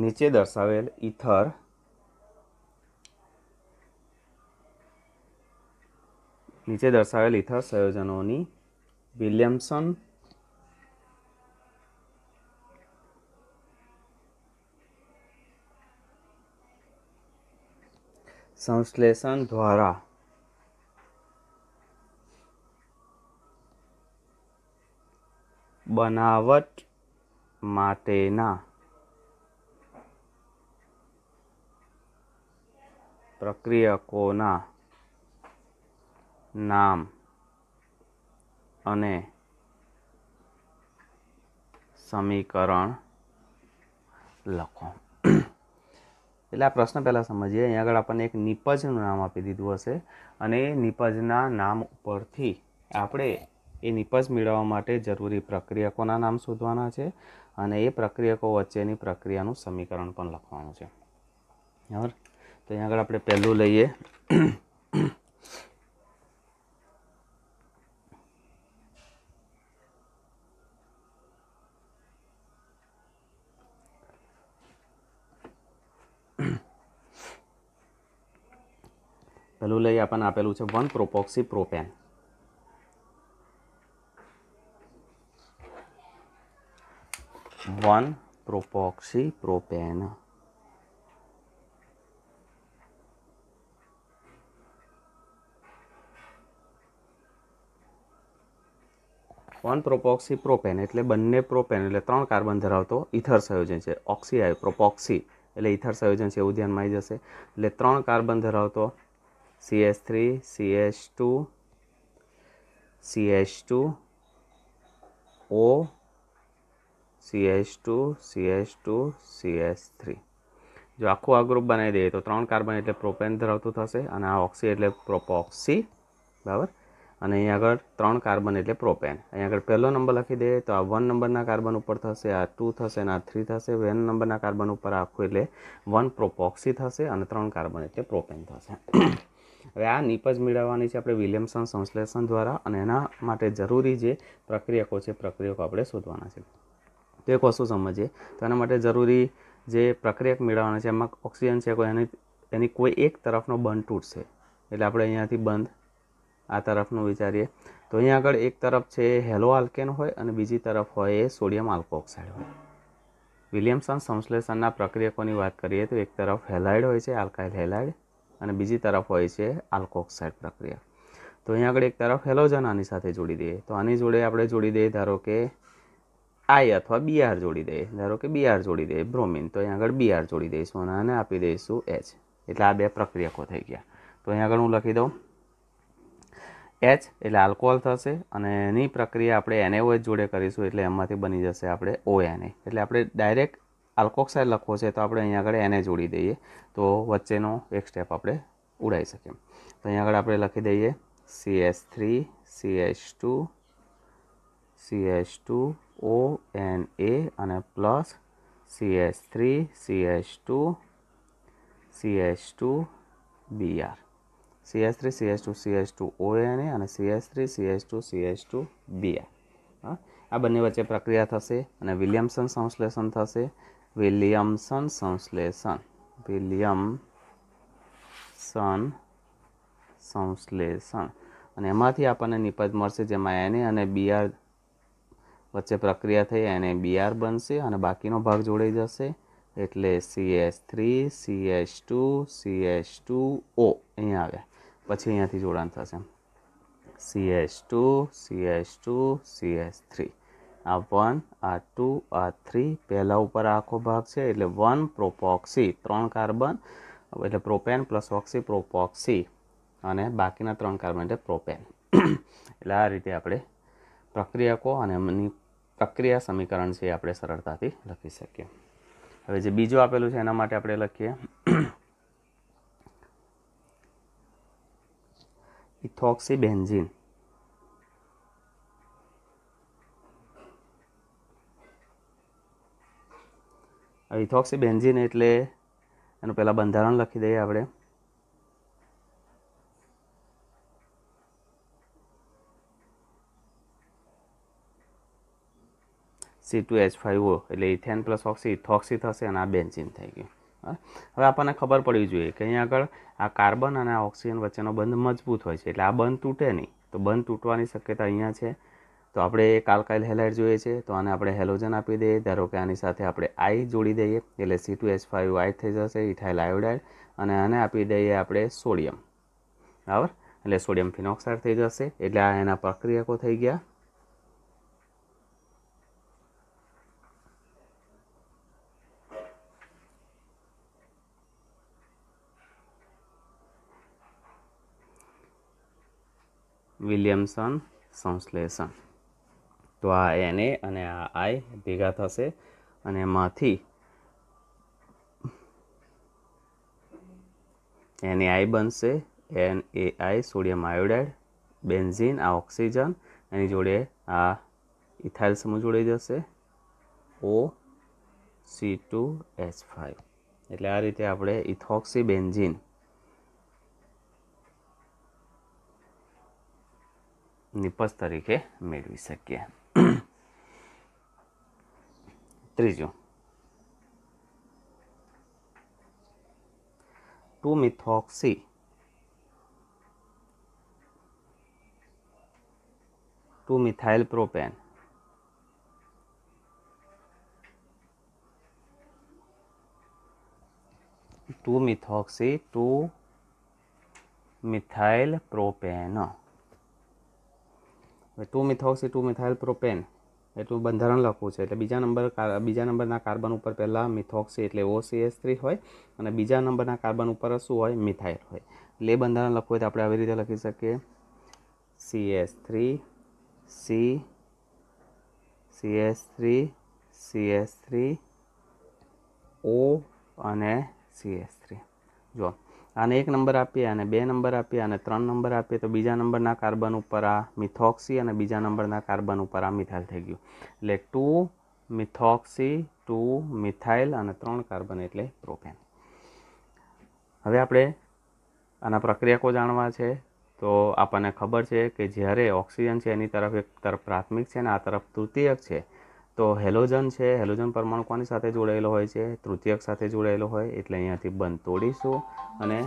નીચે દર્શાવેલ ઇથર નીચે દર્શાવેલ ઇથર સંયોજનોની વિલિયમ્સન સંશ્લેષણ દ્વારા બનાવટ માટેના પ્રક્રિયકોના નામ અને સમીકરણ લખો એટલે આ પ્રશ્ન પહેલાં સમજીએ અહીંયા આગળ આપણને એક નિપજનું નામ આપી દીધું હશે અને એ નિપજના નામ ઉપરથી આપણે એ નિપજ મેળવવા માટે જરૂરી પ્રક્રિયકોના નામ શોધવાના છે અને એ પ્રક્રિયકો વચ્ચેની પ્રક્રિયાનું સમીકરણ પણ લખવાનું છે બરાબર તો અહીંયા આગળ આપણે પહેલું લઈએ પહેલું લઈ આપણને આપેલું છે one propoxy propane one propoxy propane one propoxy propane એટલે બંને પ્રોપેન એટલે ત્રણ કાર્બન ધરાવતો ઇથર સંયોજન છે ઓક્સી આવ્યું પ્રોપોક્સી એટલે ઇથર સંયોજન છે એવું ધ્યાનમાં આવી જશે એટલે ત્રણ કાર્બન ધરાવતો CS three CS two CS two O CS two CS two CS three જો આખું આ ગ્રુપ બનાવી દઈએ તો ત્રણ કાર્બન એટલે પ્રોપેન ધરાવતું થશે અને આ ઓક્સી એટલે પ્રોપોક્સી બરાબર અને અહીંયા આગળ ત્રણ કાર્બન એટલે પ્રોપેન અહીંયા આગળ પહેલો નંબર લખી દે તો આ વન નંબરના કાર્બન ઉપર થશે આ ટુ થશે અને આ થ્રી થશે વેન નંબરના કાર્બન ઉપર આખું એટલે વન પ્રોપોક્સી થશે અને ત્રણ કાર્બન એટલે પ્રોપેન થશે હવે આ નિપજ મેળવવાની છે આપણે વિલિયમસન સંશ્લેષણ દ્વારા અને એના માટે જરૂરી જે પ્રક્રિયકો છે પ્રક્રિયકો આપણે શોધવાના છે તો એક વસ્તુ સમજીએ તો એના માટે જરૂરી જે પ્રક્રિયક મેળવવાના છે એમાં ઓક્સિજન છે કોઈ એની એની કોઈ એક તરફનો બંધ તૂટશે એટલે આપણે અહીંયાથી બંધ આ તરફનું વિચારીએ તો અહીંયા આગળ એક તરફ છે હેલો આલ્કેન હોય અને બીજી તરફ હોય એ સોડિયમ આલ્કોક્સાઇડ હોય વિલિયમસન સંશ્લેષણના પ્રક્રિયકોની વાત કરીએ તો એક તરફ હેલાઇડ હોય છે આલ્કાઇલ હેલાઇડ અને બીજી તરફ હોય છે આલ્કોક્સાઇડ પ્રક્રિયા તો અહીંયા આગળ એક તરફ હેલોજન આની સાથે જોડી દઈએ તો આની જોડે આપણે જોડી દઈએ ધારો કે આઈ અથવા બીઆર જોડી દઈએ ધારો કે બીઆર જોડી દઈએ બ્રોમિન તો અહીંયા આગળ બીઆર જોડી દઈશું અને આને આપી દઈશું એચ એટલે આ બે પ્રક્રિયકો થઈ ગયા તો અહીંયા આગળ હું લખી દઉં એચ એટલે આલ્કોહોલ થશે અને એની પ્રક્રિયા આપણે એનએઓએચ જોડે કરીશું એટલે એમાંથી બની જશે આપણે ઓએનએ એટલે આપણે ડાયરેક્ટ આલ્કોક્સાઇડ લખવો છે તો આપણે અહીંયા આગળ એને જોડી દઈએ તો વચ્ચેનો એક સ્ટેપ આપણે ઉડાઈ શકીએ તો અહીંયા આગળ આપણે લખી દઈએ C S three C H two C H two O N A અને plus C CH three C H two C H two BR CS three CS two CS two ONA અને CS three CS two CS two BA આ બંને વચ્ચે પ્રક્રિયા થશે અને Williamson સંશ્લેષણ થશે વિલિયમસન સંશ્લેષણ વિલિયમસન સંશ્લેષણ અને એમાંથી આપણને નિપજ મળશે જેમાં એનએ અને બીઆર વચ્ચે પ્રક્રિયા થઈ એને બીઆર બનશે અને બાકીનો ભાગ જોડાઈ જશે એટલે CS three CS two CS two O અહીંયા આવ્યા પછી અહીંયાથી જોડાણ થશે C H two C H two C H three આ વન આ ટુ આ થ્રી પહેલાં ઉપર આખો ભાગ છે એટલે વન પ્રોપોક્સી ત્રણ કાર્બન એટલે પ્રોપેન પ્લસ ઓક્સી પ્રોપોક્સી અને બાકીના ત્રણ કાર્બન એટલે પ્રોપેન એટલે આ રીતે આપણે પ્રક્રિયકો અને એમની પ્રક્રિયા સમીકરણ છે એ આપણે સરળતાથી લખી શકીએ હવે જે બીજું આપેલું છે એના માટે આપણે લખીએ ઇથોક્સીબેન્ઝીન ઇથોક્સીબેન્ઝીન એટલે એનું પહેલાં બંધારણ લખી દઈએ આપણે સી ટુ એચ ફાઈવ એટલે ઇથેન પ્લસ ઓક્સી ઇથોક્સી થશે અને આ બેન્ઝીન થઈ ગયું હવે આપણને ખબર પડવી જોઈએ કે અહીંયા આગળ આ કાર્બન અને આ ઓક્સિજન વચ્ચેનો બંધ મજબૂત હોય છે એટલે આ બંધ તૂટે નહીં તો બંધ તૂટવાની શક્યતા અહીંયા છે તો આપણે એક આલ્કાઇલ હેલાઇડ જોઈએ છે તો આને આપણે હેલોજન આપી દઈએ ધારો કે આની સાથે આપણે આઈ જોડી દઈએ એટલે C two H five I થઈ જશે ઇથાઇલ આયોડાઇડ અને આને આપી દઈએ આપણે સોડિયમ બરાબર એટલે સોડિયમ ફિનોક્સાઇડ થઈ જશે એટલે આ એના પ્રક્રિયકો થઈ ગયા વિલિયમસન સંશ્લેષણ તો આ એને અને આ આઈ ભેગા થશે અને એમાંથી એને આઈ બનશે N A I sodium iodide benzene આ ઓક્સિજન એની જોડે આ ઇથાઇલ સમૂહ જોડાઈ જશે O C two H five એટલે આ રીતે આપણે ઇથોક્સી બેન્ઝીન निपज तरीके મેળવી सकी तीज two methoxy two methyl propane two methoxy two methyl propane હવે two methoxy two methyl propane એટલું બંધારણ લખવું છે એટલે બીજા નંબર બીજા નંબરના કાર્બન ઉપર પહેલાં મિથોક્સી એટલે એસ થ્રી હોય અને બીજા નંબરના કાર્બન ઉપર શું હોય મિથાઇલ હોય એટલે બંધારણ લખવું હોય તો આપણે આવી રીતે લખી શકીએ CS three C CS three CS three O અને સીએસ થ્રી જો આને એક નંબર આપીએ અને બે નંબર આપીએ અને ત્રણ નંબર આપીએ તો બીજા નંબરના કાર્બન ઉપર આ મિથોક્સી અને બીજા નંબરના કાર્બન ઉપર આ મિથાઇલ થઈ ગયું એટલે ટુ મિથોક્સી ટુ મિથાઇલ અને ત્રણ કાર્બન એટલે પ્રોપેન હવે આપણે આના પ્રક્રિયકો જાણવા છે તો આપણને ખબર છે કે જ્યારે ઓક્સિજન છે એની તરફ એક તરફ પ્રાથમિક છે અને આ તરફ તૃતીયક છે તો હેલોજન છે હેલોજન પરમાણુ કોની સાથે જોડાયેલો હોય છે તૃતીયક સાથે જોડાયેલો હોય એટલે અહીંયાથી બંધ તોડીશું અને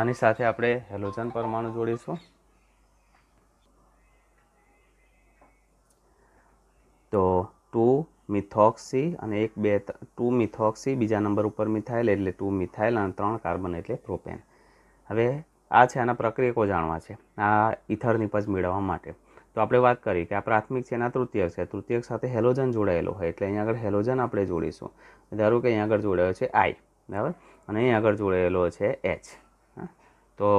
આની સાથે આપણે હેલોજન પરમાણુ જોડીશું તો ટુ મિથોક્સી અને એક બે ટુ મિથોક્સી બીજા નંબર ઉપર મિથાઇલ એટલે ટુ મિથાઇલ અને ત્રણ કાર્બન એટલે પ્રોપેન હવે આ છે આના પ્રક્રિયકો જાણવા છે આ ઇથર નિપજ મેળવવા માટે તો આપણે વાત કરીએ કે આ પ્રાથમિક છે એના તૃતીયક છે તૃતીયક સાથે હેલોજન જોડાયેલો હોય એટલે અહીંયા આગળ હેલોજન આપણે જોડીશું ધારો કે અહીંયા આગળ જોડાયો છે આઈ બરાબર અને અહીં આગળ જોડાયેલો છે એચ તો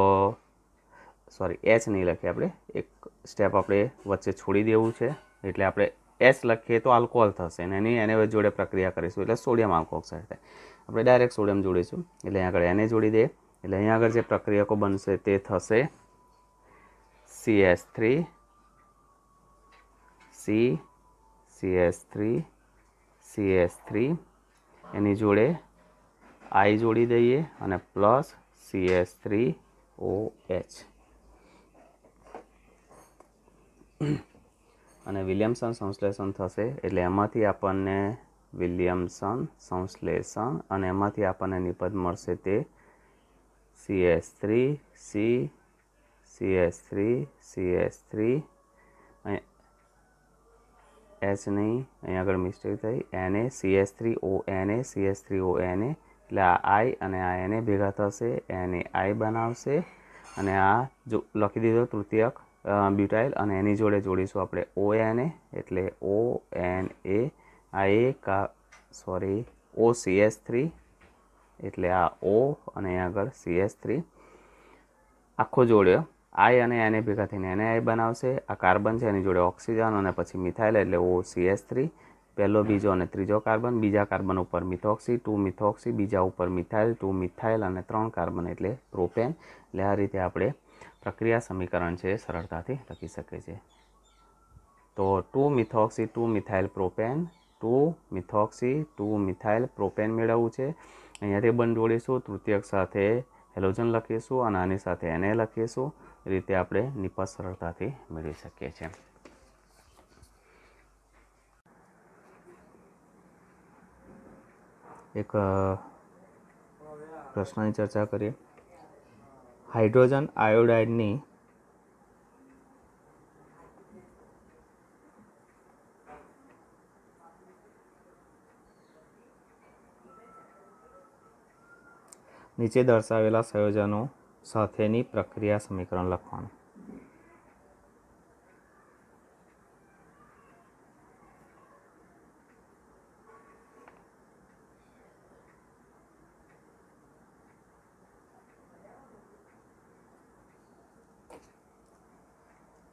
સોરી એચ નહીં લખીએ આપણે એક સ્ટેપ આપણે વચ્ચે છોડી દેવું છે એટલે આપણે એચ લખીએ તો આલ્કોહોલ થશે અને એની એને જોડે પ્રક્રિયા કરીશું એટલે સોડિયમ આલ્કોક્સાઇડ થાય આપણે ડાયરેક્ટ સોડિયમ જોડીશું એટલે અહીં આગળ એને જોડી દઈએ એટલે અહીંયા આગળ જે પ્રક્રિયકો બનશે તે થશે C S three C CS three CS three એની જોડે આઈ જોડી દઈએ અને plus CS three O H અને વિલિયમસન સંશ્લેષણ થશે એટલે એમાંથી આપણને વિલિયમસન સંશ્લેષણ અને એમાંથી આપણને નિપજ મળશે તે CS three C CS three CS three S નહીં અહીં આગળ મિસ્ટેક થઈ N A C S three O N A C S three O N A એટલે આ આઈ અને આ એને ભેગા થશે એને આઈ બનાવશે અને આ જો લખી દીધો તૃતીયક બ્યુટાઇલ અને એની જોડે જોડીશું આપણે ઓ એન એ એટલે ઓ એન એ આ એ કા sorry O C S three એટલે આ ઓ અને આગળ સી એસ થ્રી આખો જોડ્યો આઈ અને એને ભેગા થઈને એને આઈ બનાવશે આ કાર્બન છે એની જોડે ઓક્સિજન અને પછી મિથાઇલ એટલે ઓ સીએસ થ્રી પહેલો બીજો અને ત્રીજો કાર્બન બીજા કાર્બન ઉપર મિથોક્સી ટુ મિથોક્સી બીજા ઉપર મિથાઇલ ટુ મિથાઇલ અને ત્રણ કાર્બન એટલે પ્રોપેન એટલે આ રીતે આપણે પ્રક્રિયા સમીકરણ છે સરળતાથી લખી શકીએ છીએ તો two methoxy two methyl propane two methoxy two methyl propane મેળવવું છે અહીંયાથી બંધ જોડીશું તૃતીયક સાથે હેલોજન લખીશું અને આની સાથે એને લખીશું રીતે આપણે નિપાસ સરળતાથી મેળવી શકીએ છીએ એક પ્રશ્નની ચર્ચા કરીએ હાઇડ્રોજન આયોડાઇડની નીચે દર્શાવેલા સંયોજનો સાથેની પ્રક્રિયા સમીકરણ લખવાનું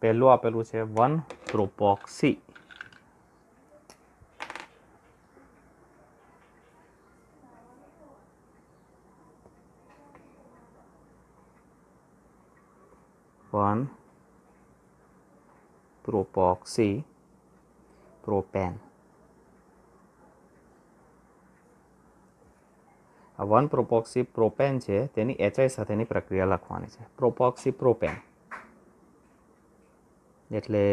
પહેલું આપેલું છે 1 પ્રોપોક્સી 1 propoxy propane આ વન પ્રોપોક્સી પ્રોપેન છે તેની એચઆઈ સાથેની પ્રક્રિયા લખવાની છે પ્રોપોક્સી પ્રોપેન એટલે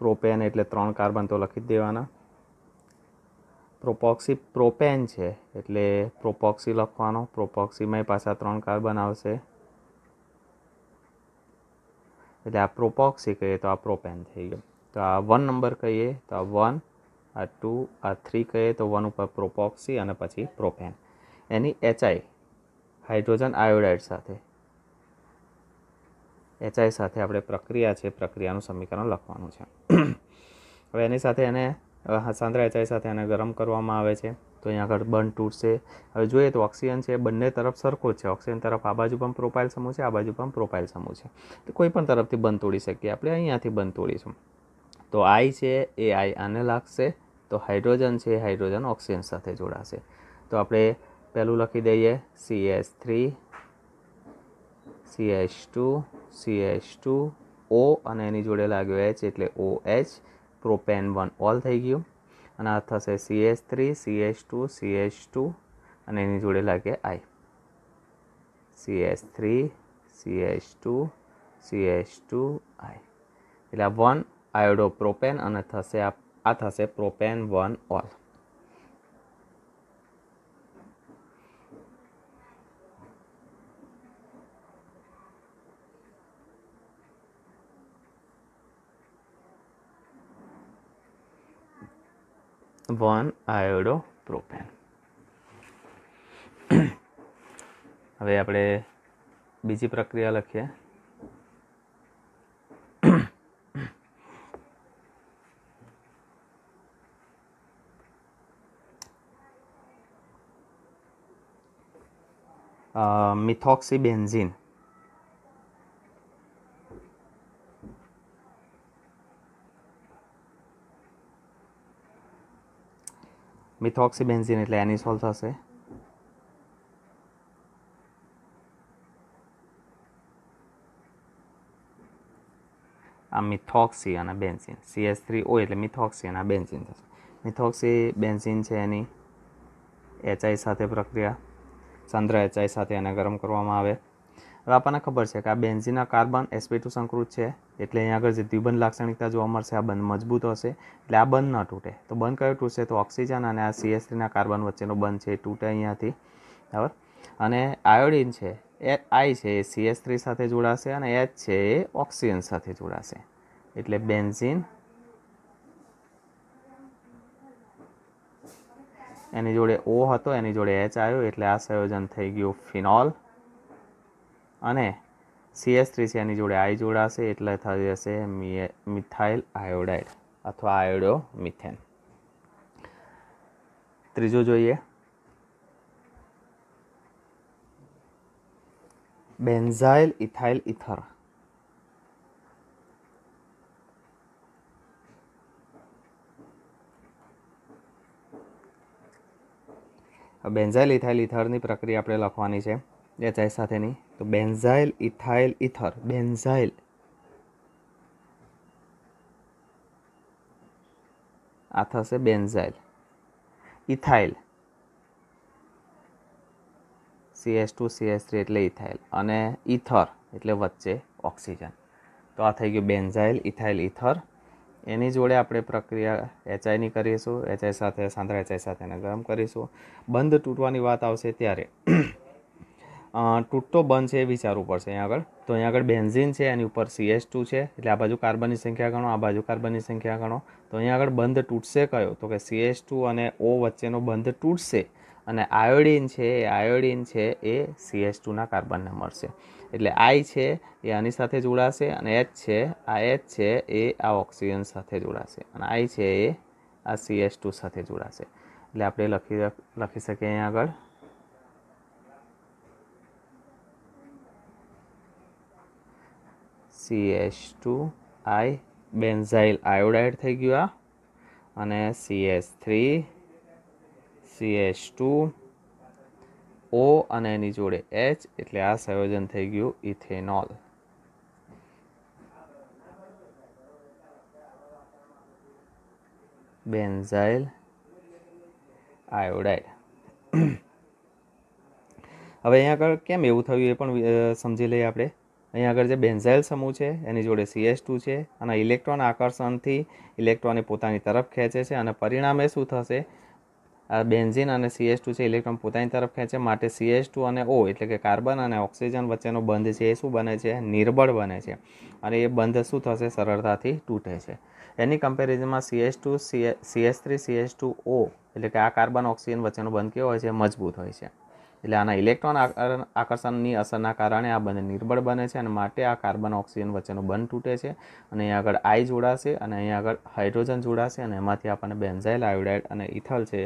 પ્રોપેન એટલે ત્રણ કાર્બન તો લખી જ દેવાના પ્રોપોક્સી પ્રોપેન છે એટલે પ્રોપોક્સી લખવાનો પ્રોપોક્સીમાં પાછા ત્રણ કાર્બન આવશે એટલે આ પ્રોપોક્સી કહીએ તો આ પ્રોપેન થઈ ગયો તો આ વન નંબર કહીએ તો આ વન આ ટુ આ થ્રી કહીએ તો વન ઉપર પ્રોપોક્સી અને પછી પ્રોપેન એની એચઆઈ હાઇડ્રોજન આયોડાઇડ સાથે એચઆઈ સાથે આપણે પ્રક્રિયા છે પ્રક્રિયાનું સમીકરણ લખવાનું છે હવે એની સાથે એને સાંદ્રા એચઆઈ સાથે એને ગરમ કરવામાં આવે છે તો અહીંયા આગળ બંધ તૂટશે હવે જોઈએ તો ઓક્સિજન છે બંને તરફ સરખો છે ઓક્સિજન તરફ આ બાજુ પણ પ્રોપાઇલ સમૂહ છે આ બાજુ પણ પ્રોપાઇલ સમૂહ છે તો કોઈ પણ તરફથી બંધ તોડી શકીએ આપણે અહીંયાથી બંધ તોડીશું તો આઈ છે એ આઈ આને લાગશે તો હાઇડ્રોજન છે હાઇડ્રોજન ઓક્સિજન સાથે જોડાશે તો આપણે પહેલું લખી દઈએ C S three C H two C H two O અને એની જોડે લાગ્યો એચ એટલે O H propane one ol થઈ ગયું અને આ થશે C S three C CH two C CH two અને એની જોડે લાગે I C S three C CH two C CH two I એટલે આ વન આયોડો પ્રોપેન અને થશે આ થશે propane one ol one iodo propane હવે આપણે બીજી પ્રક્રિયા લખીએ મિથોક્સી બેન્ઝીન મિથોક્સી બેન્ઝીન એટલે એનિસોલ થશે આ મિથોક્સી અને બેન્ઝીન સીએસ થ્રી ઓ એટલે મિથોક્સી અને બેન્ઝીન થશે મિથોક્સી બેન્ઝીન છે એની એચઆઈ સાથે પ્રક્રિયા ચંદ્ર એચઆઈ સાથે એને ગરમ કરવામાં આવે હવે આપણને ખબર છે કે આ બેન્ઝીના કાર્બન એસપી ટુ સંકૃત છે એટલે અહીંયા આગળ જે દ્વિબંધ લાક્ષણિકતા જોવા મળશે આ બંધ મજબૂત હશે એટલે આ બંધ ન તૂટે તો બંધ કયો તૂટશે તો ઓક્સિજન અને આ સીએસ થ્રીના કાર્બન વચ્ચેનો બંધ છે એ તૂટે અહીંયાથી બરાબર અને આયોડિન છે એ આઈ છે એ સીએસ થ્રી સાથે જોડાશે અને એચ છે એ ઓક્સિજન સાથે જોડાશે એટલે બેન્ઝીન એની જોડે ઓ હતો એની જોડે એચ આવ્યો એટલે આ સંયોજન થઈ ગયું ફિનોલ અને સીએસ થ્રી છે જોડે આઈ જોડાશે એટલે થઈ જશે મિથાઇલ આયોડાઇડ અથવા આયોડો મિથેન ત્રીજો જોઈએ benzyl ethyl ether benzyl ethyl ઇથરની પ્રક્રિયા આપણે લખવાની છે એચઆઈ સાથેની તો બેન્ઝાઇલ ઇથાઇલ ઇથર બેન્ઝાઇલ આ થશે benzyl ethyl CS two CS three એટલે ઇથાઇલ અને ઇથર એટલે વચ્ચે ઓક્સિજન તો આ થઈ ગયું બેન્ઝાઇલ ઇથાઇલ ઇથર એની જોડે આપણે પ્રક્રિયા એચઆઈની કરીશું એચઆઈ સાથે સાંદ્રા એચઆઈ સાથે એને ગરમ કરીશું બંધ તૂટવાની વાત આવશે ત્યારે તૂટતો બંધ છે એ વિચારવું પડશે અહીંયા આગળ તો અહીંયા આગળ બેન્ઝિન છે એની ઉપર સીએસ ટુ છે એટલે આ બાજુ કાર્બનની સંખ્યા ગણો આ બાજુ કાર્બનની સંખ્યા ગણો તો અહીંયા આગળ બંધ તૂટશે કયો તો કે સીએસ ટુ અને ઓ વચ્ચેનો બંધ તૂટશે અને આયોડિન છે એ આયોડિન છે એ સીએસ ટુના કાર્બનને મળશે એટલે આઈ છે એ આની સાથે જોડાશે અને એચ છે આ એચ છે એ આ ઓક્સિજન સાથે જોડાશે અને આઈ છે એ આ સી સીએસ ટુ સાથે જોડાશે એટલે આપણે લખી લખી શકીએ અહીંયા આગળ C H two I benzyl iodide થઈ ગયું આ અને C H three C H two O અને એની જોડે એચ એટલે આ સંયોજન થઈ ગયું ઇથેનોલ બેન્ઝાઇલ આયોડાઇડ હવે અહીંયા આગળ કેમ એવું થયું એ પણ સમજી લઈએ આપણે અહીં આગળ જે બેન્ઝાઇલ સમૂહ છે એની જોડે સી એસ ટુ છે અને ઇલેક્ટ્રોન આકર્ષણથી ઇલેક્ટ્રોનને પોતાની તરફ ખેંચે છે અને પરિણામે શું થશે આ બેન્ઝિન અને સી એસ ટુ છે ઇલેક્ટ્રોન પોતાની તરફ ખેંચે માટે સીએસ ટુ અને ઓ એટલે કે કાર્બન અને ઓક્સિજન વચ્ચેનો બંધ છે એ શું બને છે નિર્બળ બને છે અને એ બંધ શું થશે સરળતાથી તૂટે છે એની કમ્પેરિઝનમાં C S two C C S three C CS two O એટલે કે આ કાર્બન ઓક્સિજન વચ્ચેનો બંધ કેવો હોય છે મજબૂત હોય છે એટલે આના ઇલેક્ટ્રોન આકર્ષણની અસરના કારણે આ બંને નિર્બળ બને છે અને માટે આ કાર્બન ઓક્સિજન વચ્ચેનો બંધ તૂટે છે અને અહીં આગળ આઈ જોડાશે અને અહીં આગળ હાઇડ્રોજન જોડાશે અને એમાંથી આપણને બેન્ઝાઇલ આયોડાઇડ અને ઇથલ છે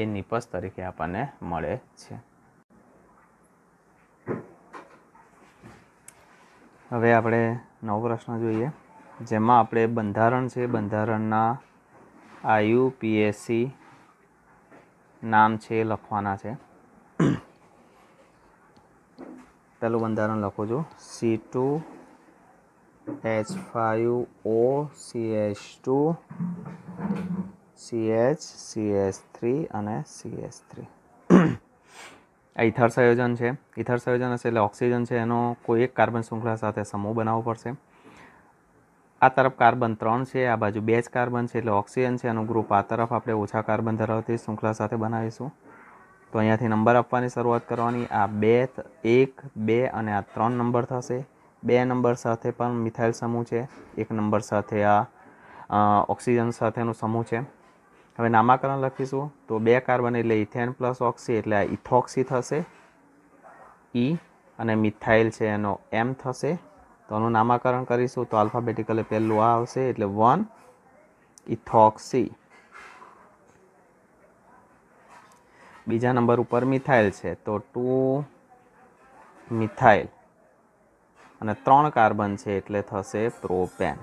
એ નિપસ તરીકે આપણને મળે છે હવે આપણે નવો પ્રશ્ન જોઈએ જેમાં આપણે બંધારણ છે બંધારણના પીએસસી નામ છે લખવાના છે પહેલું બંધારણ લખો છું C two H five O C H two C H C H three અને સી એચ થ્રી આ ઇથર સંયોજન છે ઇથર સંયોજન હશે એટલે ઓક્સિજન છે એનો કોઈ એક કાર્બન શૃંખલા સાથે સમૂહ બનાવવો પડશે આ તરફ કાર્બન ત્રણ છે આ બાજુ બે જ કાર્બન છે એટલે ઓક્સિજન છે એનું ગ્રુપ આ તરફ આપણે ઓછા કાર્બન ધરાવતી શૃંખલા સાથે બનાવીશું તો અહીંયાથી નંબર આપવાની શરૂઆત કરવાની આ બે એક બે અને આ ત્રણ નંબર થશે બે નંબર સાથે પણ મિથાઇલ સમૂહ છે એક નંબર સાથે આ ઓક્સિજન સાથેનો સમૂહ છે હવે નામાકરણ લખીશું તો બે કાર્બન એટલે ઇથેન પ્લસ ઓક્સી એટલે આ ઇથોક્સી થશે ઈ અને મિથાઇલ છે એનો એમ થશે તો એનું નામાકરણ કરીશું તો આલ્ફાબેટિકલી પહેલું આ આવશે એટલે વન ઇથોક્સી બીજા નંબર ઉપર મિથાઇલ છે તો ટુ મિથાઇલ અને ત્રણ કાર્બન છે એટલે થશે પ્રોપેન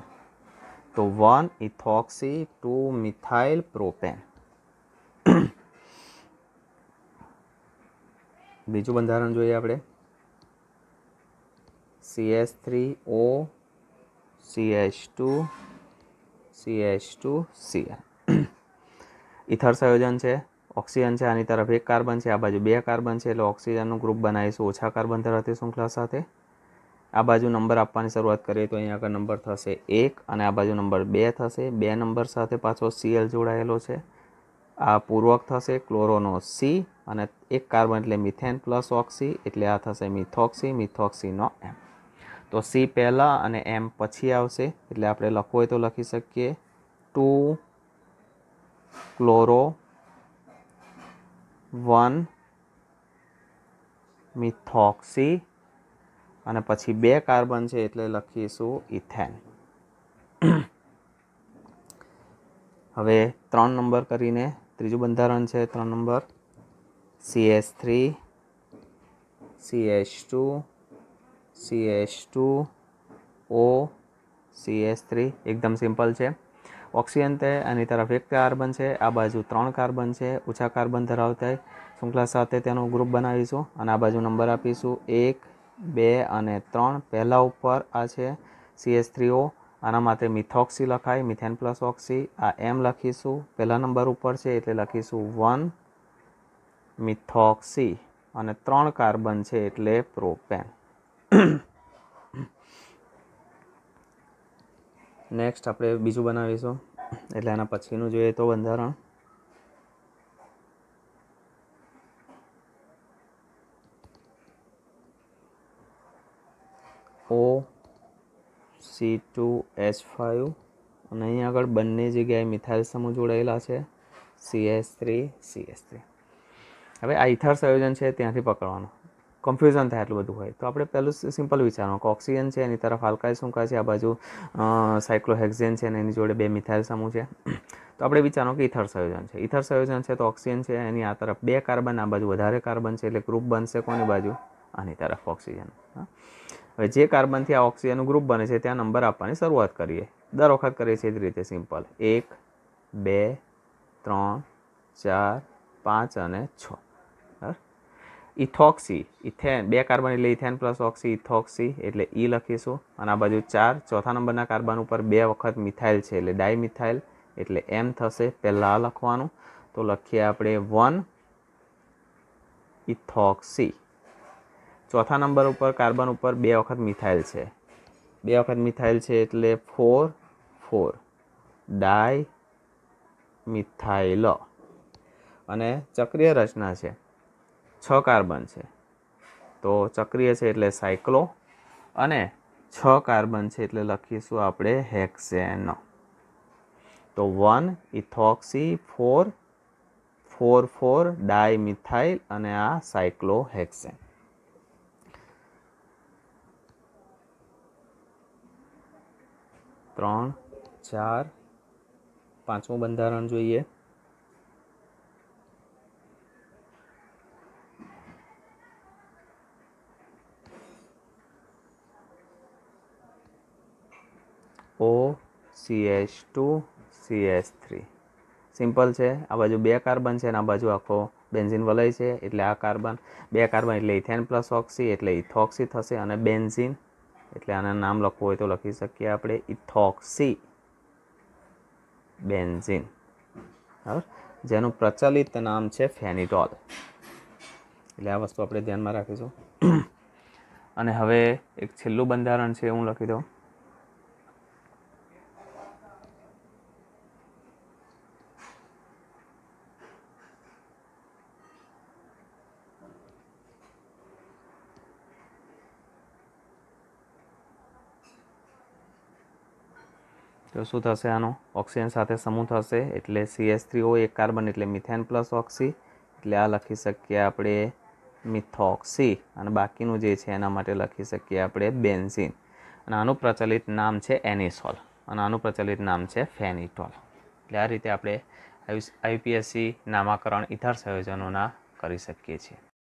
તો one ethoxy two methyl propane બીજું બંધારણ જોઈએ આપણે CS three O CH two CH two CL ether સંયોજન છે ઓક્સિજન છે આની તરફ એક કાર્બન છે આ બાજુ બે કાર્બન છે એટલે ઓક્સિજનનું ગ્રુપ બનાવીશું ઓછા કાર્બન ધરાવતી શૃંખલા સાથે આ બાજુ નંબર આપવાની શરૂઆત કરીએ તો અહીંયા આગળ નંબર થશે એક અને આ બાજુ નંબર બે થશે બે નંબર સાથે પાછો સીએલ જોડાયેલો છે આ પૂર્વક થશે ક્લોરોનો સી અને એક કાર્બન એટલે મિથેન પ્લસ ઓક્સી એટલે આ થશે મિથોક્સી મિથોક્સીનો એમ તો સી પહેલાં અને એમ પછી આવશે એટલે આપણે લખવું હોય તો લખી શકીએ ટુ ક્લોરો વન મિથોક્સી અને પછી બે કાર્બન છે એટલે લખીશું ઇથેન હવે ત્રણ નંબર કરીને ત્રીજું બંધારણ છે ત્રણ number CS three CS two CS two O CS three એકદમ સિમ્પલ છે ઓક્સિજન તે આની તરફ એક કાર્બન છે આ બાજુ ત્રણ કાર્બન છે ઓછા કાર્બન ધરાવતા શૃંખલા સાથે તેનું ગ્રુપ બનાવીશું અને આ બાજુ નંબર આપીશું એક બે અને ત્રણ પહેલાં ઉપર આ છે સીએસ થ્રીઓ આના માટે મિથોક્સી લખાય મિથેન પ્લસ ઓક્સી આ એમ લખીશું પહેલા નંબર ઉપર છે એટલે લખીશું વન મિથોક્સી અને ત્રણ કાર્બન છે એટલે પ્રોપેન નેક્સ્ટ આપણે બીજું બનાવીશું એટલે એના પછીનું જોઈએ તો બંધારણ O C two H five અને અહીં આગળ બંને જગ્યાએ મિથાઇલ સમૂહ જોડાયેલા છે સીએસ થ્રી સીએસ થ્રી હવે આ ઇથર સંયોજન છે ત્યાંથી પકડવાનું કન્ફ્યુઝન થાય એટલું બધું હોય તો આપણે પહેલું સિમ્પલ વિચારવાનું કે ઓક્સિજન છે એની તરફ આલ્કાઇલ સુંકા છે આ બાજુ સાયક્લોહેક્ઝેન છે અને એની જોડે બે મિથાઇલ સમૂહ છે તો આપણે વિચારવાનું કે ઇથર સંયોજન છે ઇથર સંયોજન છે તો ઓક્સિજન છે એની આ તરફ બે કાર્બન આ બાજુ વધારે કાર્બન છે એટલે ગ્રુપ બનશે કોની બાજુ આની તરફ ઓક્સિજન હવે જે કાર્બનથી આ ઓક્સિજનનું ગ્રુપ બને છે ત્યાં નંબર આપવાની શરૂઆત કરીએ દર વખત કરીએ છીએ એ જ રીતે સિમ્પલ એક બે ત્રણ ચાર પાંચ અને છ ઇથોક્સી ઇથેન બે કાર્બન એટલે ઇથેન પ્લસ ઓક્સી ઇથોક્સી એટલે ઈ લખીશું અને આ બાજુ ચાર ચોથા નંબરના કાર્બન ઉપર બે વખત મિથાઇલ છે એટલે ડાયમિથાઇલ એટલે એમ થશે પહેલાં આ લખવાનું તો લખીએ આપણે વન ઇથોક્સી ચોથા નંબર ઉપર કાર્બન ઉપર બે વખત મિથાઇલ છે બે વખત મિથાઇલ છે એટલે ફોર ફોર ડાય મિથાઇલ અને ચક્રિય રચના છે છ કાર્બન છે તો ચક્રીય છે એટલે સાયક્લો અને છ કાર્બન છે એટલે લખીશું આપણે હેક્સેન તો one ethoxy four four four dimethyl અને આ સાયક્લો હેક્સેન ત્રણ ચાર પાંચમું બંધારણ જોઈએ C H two C H three simple છે આ બાજુ બે કાર્બન છે અને આ બાજુ આખો બેન્ઝિન વલય છે એટલે આ કાર્બન બે કાર્બન એટલે ઇથેન પ્લસ ઓક્સી એટલે ઇથોક્સી થશે અને બેન્ઝિન એટલે આના નામ લખવું હોય તો લખી શકીએ આપણે ઇથોક્સી બેન્ઝિન બરાબર જેનું પ્રચલિત નામ છે ફેનિટોલ એટલે આ વસ્તુ આપણે ધ્યાનમાં રાખીશું અને હવે એક છેલ્લું બંધારણ છે હું લખી દઉં તો શું થશે આનો ઓક્સિજન સાથે સમૂહ થશે એટલે સી એસ થ્રી ઓ એક કાર્બન એટલે મિથેન પ્લસ ઓક્સી એટલે આ લખી શકીએ આપણે મિથોક્સી અને બાકીનું જે છે એના માટે લખી શકીએ આપણે બેન્ઝીન અને આનું પ્રચલિત નામ છે એનિસોલ અને આનું પ્રચલિત નામ છે ફેનિટોલ એટલે આ રીતે આપણે આયુ આઈપીએસસી નામાકરણ ઇથર સંયોજનોના કરી શકીએ છીએ